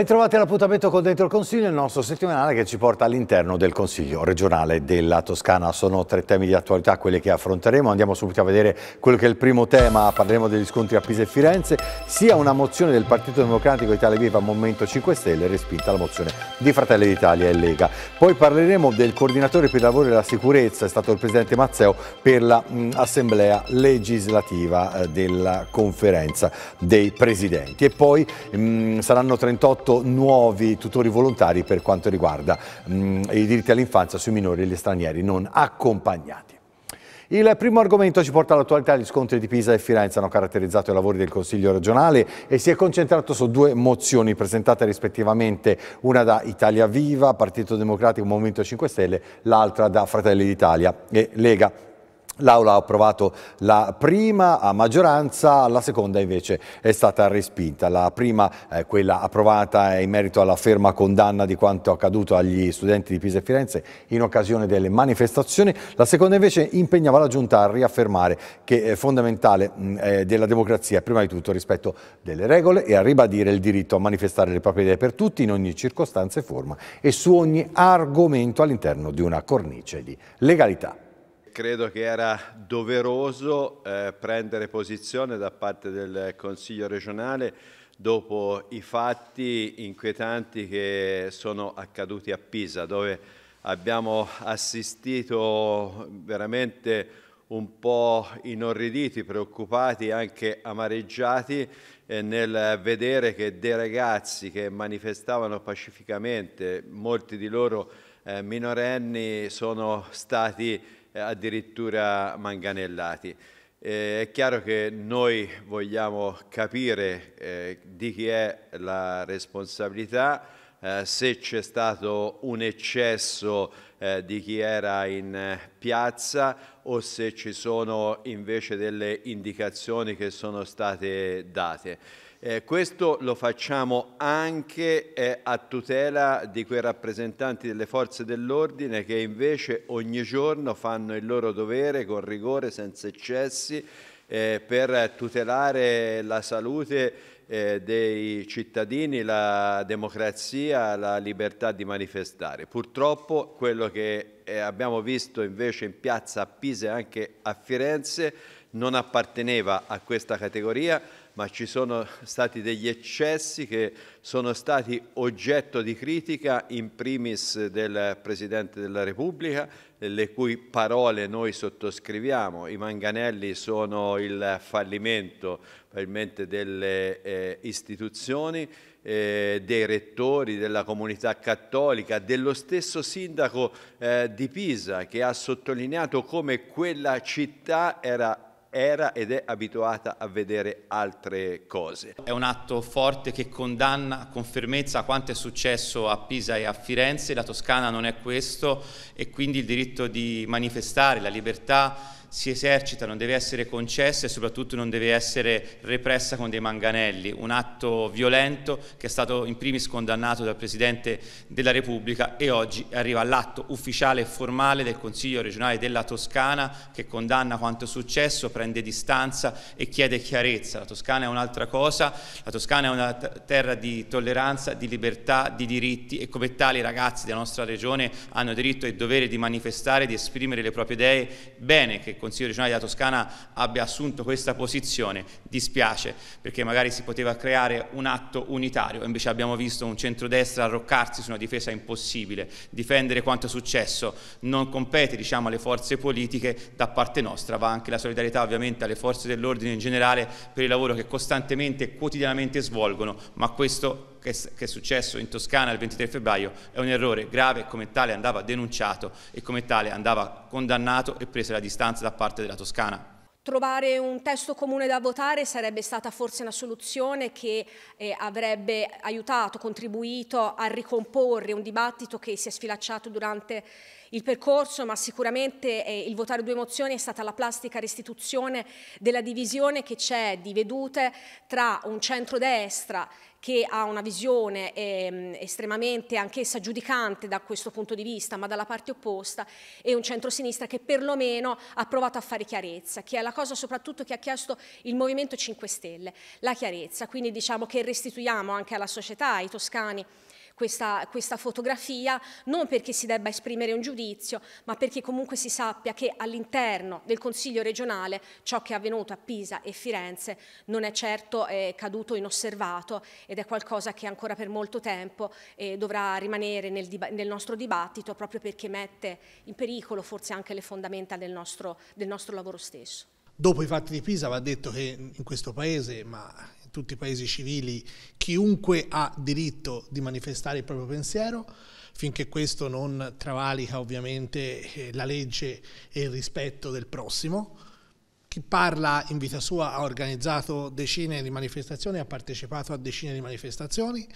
Bentrovati all'appuntamento con Dentro il Consiglio, il nostro settimanale che ci porta all'interno del Consiglio regionale della Toscana. Sono tre temi di attualità quelli che affronteremo, andiamo subito a vedere quello che è il primo tema, parleremo degli scontri a Pisa e Firenze, sia una mozione del Partito Democratico Italia Viva Movimento 5 Stelle respinta la mozione di Fratelli d'Italia e Lega. Poi parleremo del coordinatore per i lavori e la sicurezza, è stato il Presidente Mazzeo per l'Assemblea mm, legislativa eh, della conferenza dei Presidenti. E poi mh, mm, saranno 38 aperto nuovi tutori volontari per quanto riguarda mh, mm, i diritti all'infanzia sui minori e gli stranieri non accompagnati. Il primo argomento ci porta all'attualità. Gli scontri di Pisa e Firenze hanno caratterizzato i lavori del Consiglio regionale e si è concentrato su due mozioni presentate rispettivamente, una da Italia Viva, Partito Democratico Movimento 5 Stelle, l'altra da Fratelli d'Italia e Lega. L'Aula ha approvato la prima a maggioranza, la seconda invece è stata respinta. La prima, eh, quella approvata, è in merito alla ferma condanna di quanto accaduto agli studenti di Pisa e Firenze in occasione delle manifestazioni. La seconda invece impegnava la Giunta a riaffermare che è fondamentale mh, mm, eh, della democrazia, prima di tutto rispetto delle regole e a ribadire il diritto a manifestare le proprie idee per tutti in ogni circostanza e forma e su ogni argomento all'interno di una cornice di legalità. Credo che era doveroso eh, prendere posizione da parte del Consiglio regionale dopo i fatti inquietanti che sono accaduti a Pisa, dove abbiamo assistito veramente un po' inorriditi, preoccupati, anche amareggiati eh, nel vedere che dei ragazzi che manifestavano pacificamente, molti di loro eh, minorenni, sono stati eh, addirittura manganellati. Eh, è chiaro che noi vogliamo capire eh, di chi è la responsabilità, eh, se c'è stato un eccesso eh, di chi era in eh, piazza o se ci sono invece delle indicazioni che sono state date. Eh, questo lo facciamo anche eh, a tutela di quei rappresentanti delle forze dell'ordine che invece ogni giorno fanno il loro dovere con rigore, senza eccessi, eh, per tutelare la salute eh, dei cittadini, la democrazia, la libertà di manifestare. Purtroppo quello che eh, abbiamo visto invece in piazza a Pisa e anche a Firenze non apparteneva a questa categoria, ma ci sono stati degli eccessi che sono stati oggetto di critica, in primis del Presidente della Repubblica, le cui parole noi sottoscriviamo. I manganelli sono il fallimento probabilmente delle eh, istituzioni, eh, dei rettori, della comunità cattolica, dello stesso sindaco eh, di Pisa che ha sottolineato come quella città era era ed è abituata a vedere altre cose. È un atto forte che condanna con fermezza quanto è successo a Pisa e a Firenze, la Toscana non è questo e quindi il diritto di manifestare, la libertà si esercita, non deve essere concessa e soprattutto non deve essere repressa con dei manganelli, un atto violento che è stato in primis condannato dal Presidente della Repubblica e oggi arriva l'atto ufficiale e formale del Consiglio regionale della Toscana che condanna quanto successo, prende distanza e chiede chiarezza. La Toscana è un'altra cosa, la Toscana è una terra di tolleranza, di libertà, di diritti e come tali i ragazzi della nostra regione hanno diritto e dovere di manifestare, di esprimere le proprie idee, bene che Consiglio regionale della Toscana abbia assunto questa posizione, dispiace, perché magari si poteva creare un atto unitario, invece abbiamo visto un centrodestra arroccarsi su una difesa impossibile, difendere quanto è successo non compete diciamo, alle forze politiche, da parte nostra va anche la solidarietà ovviamente alle forze dell'ordine in generale per il lavoro che costantemente e quotidianamente svolgono, ma questo che, che, è successo in Toscana il 23 febbraio è un errore grave, come tale andava denunciato e come tale andava condannato e presa la distanza da parte della Toscana. Trovare un testo comune da votare sarebbe stata forse una soluzione che eh, avrebbe aiutato, contribuito a ricomporre un dibattito che si è sfilacciato durante il percorso, ma sicuramente eh, il votare due mozioni è stata la plastica restituzione della divisione che c'è di vedute tra un centrodestra che ha una visione ehm, estremamente anch'essa giudicante da questo punto di vista, ma dalla parte opposta, e un centrosinistra che perlomeno ha provato a fare chiarezza, che è la cosa soprattutto che ha chiesto il Movimento 5 Stelle, la chiarezza. Quindi diciamo che restituiamo anche alla società, ai toscani, questa, questa fotografia, non perché si debba esprimere un giudizio, ma perché comunque si sappia che all'interno del Consiglio regionale ciò che è avvenuto a Pisa e Firenze non è certo eh, caduto inosservato ed è qualcosa che ancora per molto tempo eh, dovrà rimanere nel, nel, nostro dibattito proprio perché mette in pericolo forse anche le fondamenta del nostro, del nostro lavoro stesso. Dopo i fatti di Pisa va detto che in questo paese, ma tutti i paesi civili, chiunque ha diritto di manifestare il proprio pensiero, finché questo non travalica ovviamente eh, la legge e il rispetto del prossimo. Chi parla in vita sua ha organizzato decine di manifestazioni, ha partecipato a decine di manifestazioni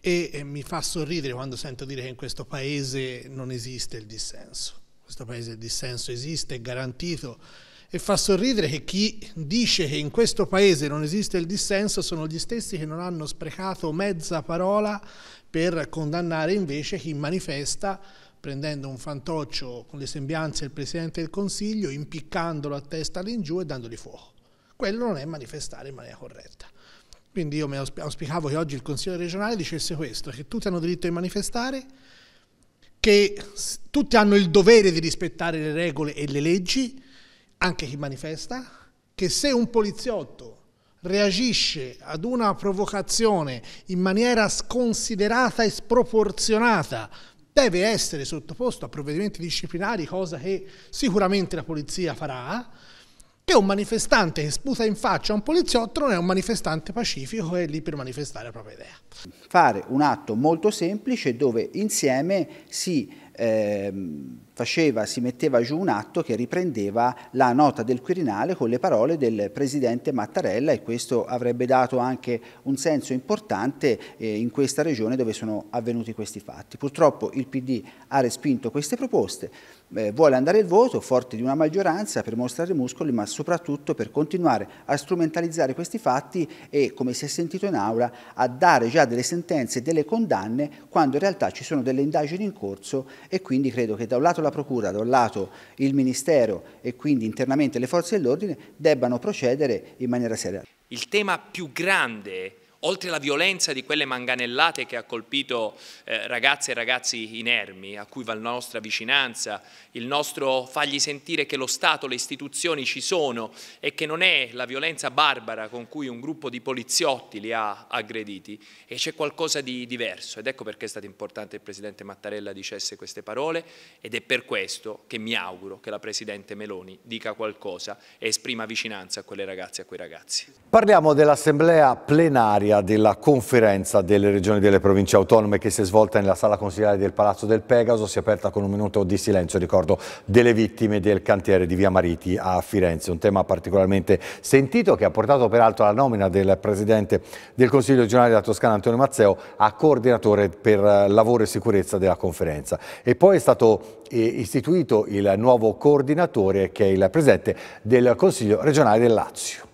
e eh, mi fa sorridere quando sento dire che in questo paese non esiste il dissenso. In questo paese il dissenso esiste, è garantito e fa sorridere che chi dice che in questo paese non esiste il dissenso sono gli stessi che non hanno sprecato mezza parola per condannare invece chi manifesta prendendo un fantoccio con le sembianze del Presidente del Consiglio, impiccandolo a testa all'ingiù e dandogli fuoco. Quello non è manifestare in maniera corretta. Quindi io mi auspicavo che oggi il Consiglio regionale dicesse questo, che tutti hanno diritto di manifestare, che tutti hanno il dovere di rispettare le regole e le leggi, anche chi manifesta, che se un poliziotto reagisce ad una provocazione in maniera sconsiderata e sproporzionata deve essere sottoposto a provvedimenti disciplinari, cosa che sicuramente la polizia farà, che un manifestante che sputa in faccia a un poliziotto non è un manifestante pacifico che è lì per manifestare la propria idea. Fare un atto molto semplice dove insieme si eh, faceva, si metteva giù un atto che riprendeva la nota del Quirinale con le parole del Presidente Mattarella e questo avrebbe dato anche un senso importante eh, in questa regione dove sono avvenuti questi fatti. Purtroppo il PD ha respinto queste proposte. Eh, vuole andare il voto, forte di una maggioranza, per mostrare i muscoli, ma soprattutto per continuare a strumentalizzare questi fatti e, come si è sentito in aula, a dare già delle sentenze e delle condanne quando in realtà ci sono delle indagini in corso e quindi credo che da un lato la Procura, da un lato il Ministero e quindi internamente le forze dell'ordine debbano procedere in maniera seria. Il tema più grande oltre alla violenza di quelle manganellate che ha colpito eh, ragazze e ragazzi inermi, a cui va la nostra vicinanza, il nostro fargli sentire che lo Stato, le istituzioni ci sono e che non è la violenza barbara con cui un gruppo di poliziotti li ha aggrediti, e c'è qualcosa di diverso. Ed ecco perché è stato importante che il Presidente Mattarella dicesse queste parole ed è per questo che mi auguro che la Presidente Meloni dica qualcosa e esprima vicinanza a quelle ragazze e a quei ragazzi. Parliamo dell'Assemblea plenaria plenaria della conferenza delle regioni e delle province autonome che si è svolta nella sala consigliare del Palazzo del Pegaso, si è aperta con un minuto di silenzio, ricordo, delle vittime del cantiere di Via Mariti a Firenze, un tema particolarmente sentito che ha portato peraltro alla nomina del Presidente del Consiglio regionale della Toscana Antonio Mazzeo a coordinatore per eh, lavoro e sicurezza della conferenza. E poi è stato eh, istituito il nuovo coordinatore che è il Presidente del Consiglio regionale del Lazio.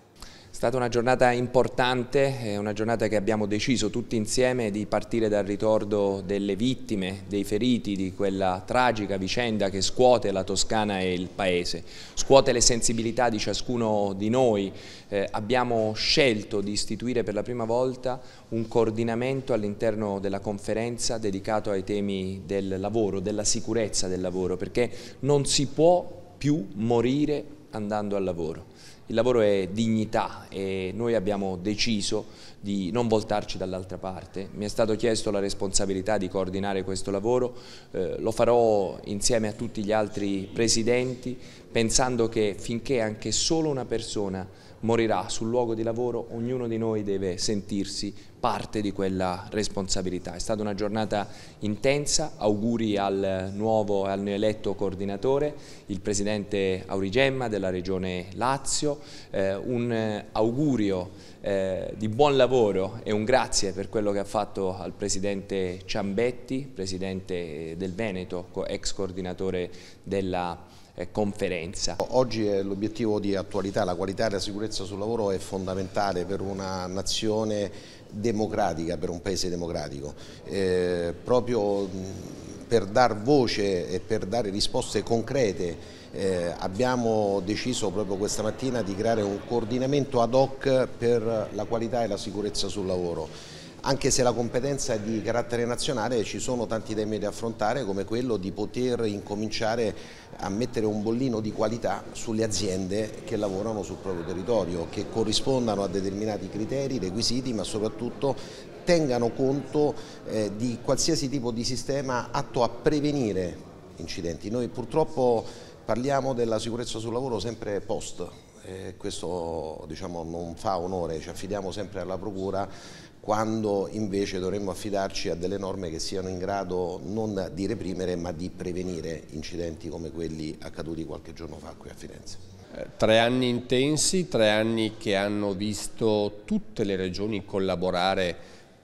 È stata una giornata importante, una giornata che abbiamo deciso tutti insieme di partire dal ricordo delle vittime, dei feriti di quella tragica vicenda che scuote la Toscana e il Paese, scuote le sensibilità di ciascuno di noi. Eh, abbiamo scelto di istituire per la prima volta un coordinamento all'interno della conferenza dedicato ai temi del lavoro, della sicurezza del lavoro, perché non si può più morire andando al lavoro. Il lavoro è dignità e noi abbiamo deciso di non voltarci dall'altra parte. Mi è stato chiesto la responsabilità di coordinare questo lavoro, eh, lo farò insieme a tutti gli altri presidenti pensando che finché anche solo una persona morirà sul luogo di lavoro, ognuno di noi deve sentirsi parte di quella responsabilità. È stata una giornata intensa, auguri al nuovo e al neoeletto coordinatore, il presidente Aurigemma della regione Lazio, eh, un augurio eh, di buon lavoro e un grazie per quello che ha fatto al presidente Ciambetti, presidente del Veneto, ex coordinatore della regione. Eh, conferenza. Oggi è l'obiettivo di attualità, la qualità e la sicurezza sul lavoro è fondamentale per una nazione democratica, per un paese democratico. Eh, proprio per dar voce e per dare risposte concrete eh, abbiamo deciso proprio questa mattina di creare un coordinamento ad hoc per la qualità e la sicurezza sul lavoro anche se la competenza è di carattere nazionale ci sono tanti temi da affrontare come quello di poter incominciare a mettere un bollino di qualità sulle aziende che lavorano sul proprio territorio, che corrispondano a determinati criteri, requisiti, ma soprattutto tengano conto eh, di qualsiasi tipo di sistema atto a prevenire incidenti. Noi purtroppo parliamo della sicurezza sul lavoro sempre post, eh, questo diciamo, non fa onore, ci affidiamo sempre alla Procura quando invece dovremmo affidarci a delle norme che siano in grado non di reprimere ma di prevenire incidenti come quelli accaduti qualche giorno fa qui a Firenze. Eh, tre anni intensi, tre anni che hanno visto tutte le regioni collaborare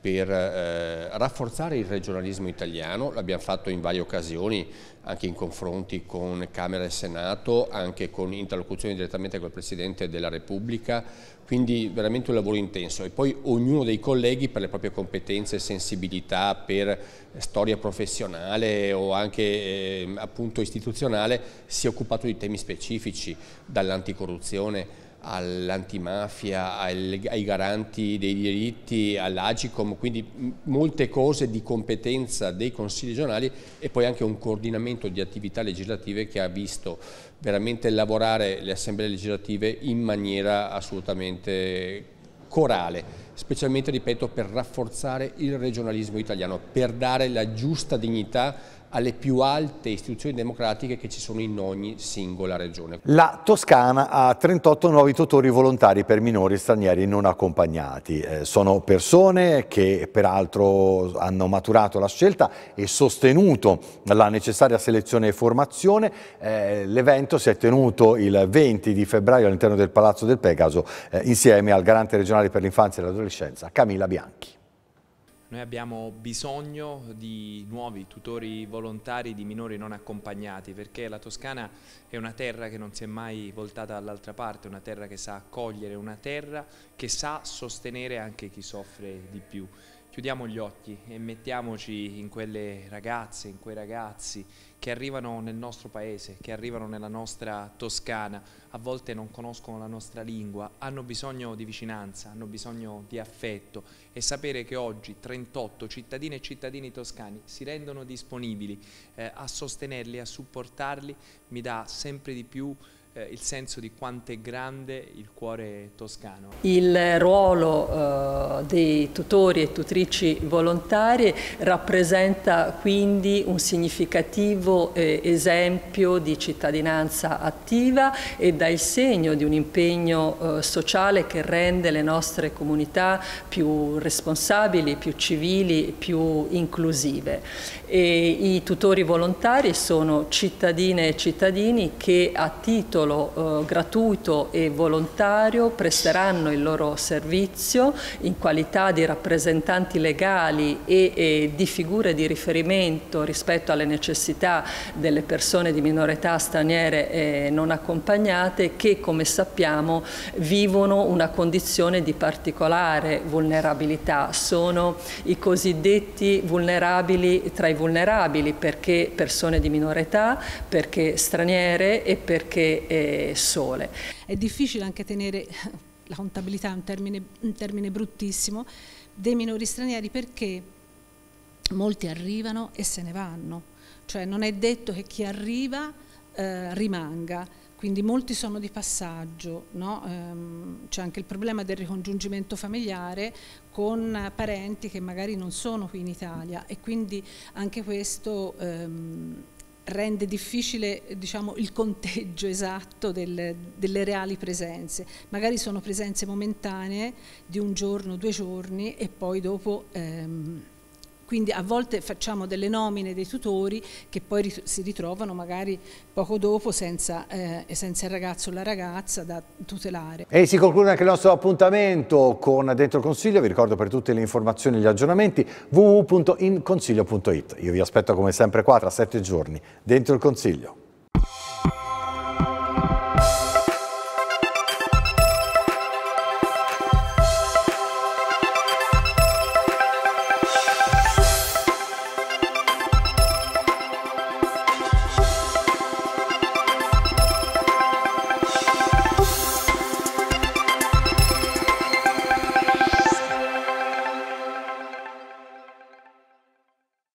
per eh, rafforzare il regionalismo italiano, l'abbiamo fatto in varie occasioni, anche in confronti con Camera e Senato, anche con interlocuzioni direttamente col Presidente della Repubblica, quindi veramente un lavoro intenso e poi ognuno dei colleghi per le proprie competenze e sensibilità, per storia professionale o anche eh, appunto istituzionale si è occupato di temi specifici, dall'anticorruzione all'antimafia, ai garanti dei diritti, all'Agicom, quindi molte cose di competenza dei consigli regionali e poi anche un coordinamento di attività legislative che ha visto veramente lavorare le assemblee legislative in maniera assolutamente corale, specialmente, ripeto, per rafforzare il regionalismo italiano, per dare la giusta dignità alle più alte istituzioni democratiche che ci sono in ogni singola regione. La Toscana ha 38 nuovi tutori volontari per minori stranieri non accompagnati. Eh, sono persone che peraltro hanno maturato la scelta e sostenuto la necessaria selezione e formazione. Eh, l'evento si è tenuto il 20 di febbraio all'interno del Palazzo del Pegaso eh, insieme al Garante regionale per l'infanzia e l'adolescenza Camilla Bianchi. Noi abbiamo bisogno di nuovi tutori volontari di minori non accompagnati perché la Toscana è una terra che non si è mai voltata dall'altra parte, una terra che sa accogliere, una terra che sa sostenere anche chi soffre di più. Chiudiamo gli occhi e mettiamoci in quelle ragazze, in quei ragazzi che arrivano nel nostro paese, che arrivano nella nostra Toscana, a volte non conoscono la nostra lingua, hanno bisogno di vicinanza, hanno bisogno di affetto e sapere che oggi 38 cittadine e cittadini toscani si rendono disponibili eh, a sostenerli, a supportarli, mi dà sempre di più eh, il senso di quanto è grande il cuore toscano. Il ruolo eh, dei tutori e tutrici volontari rappresenta quindi un significativo eh, esempio di cittadinanza attiva e dà il segno di un impegno eh, sociale che rende le nostre comunità più responsabili, più civili, più inclusive. E I tutori volontari sono cittadine e cittadini che a titolo titolo eh, gratuito e volontario presteranno il loro servizio in qualità di rappresentanti legali e, e di figure di riferimento rispetto alle necessità delle persone di minore età straniere eh, non accompagnate che come sappiamo vivono una condizione di particolare vulnerabilità. Sono i cosiddetti vulnerabili tra i vulnerabili perché persone di minore età, perché straniere e perché e sole. È difficile anche tenere la contabilità, un termine, un termine bruttissimo, dei minori stranieri perché molti arrivano e se ne vanno, cioè non è detto che chi arriva eh, rimanga, quindi molti sono di passaggio, no? Ehm, c'è anche il problema del ricongiungimento familiare con parenti che magari non sono qui in Italia e quindi anche questo ehm, rende difficile diciamo, il conteggio esatto del, delle reali presenze. Magari sono presenze momentanee di un giorno, due giorni e poi dopo... Ehm, quindi a volte facciamo delle nomine dei tutori che poi si ritrovano magari poco dopo senza, eh, senza il ragazzo o la ragazza da tutelare. E si conclude anche il nostro appuntamento con Dentro Consiglio. Vi ricordo per tutte le informazioni e gli aggiornamenti www.inconsiglio.it. Io vi aspetto come sempre qua tra sette giorni. Dentro il Consiglio.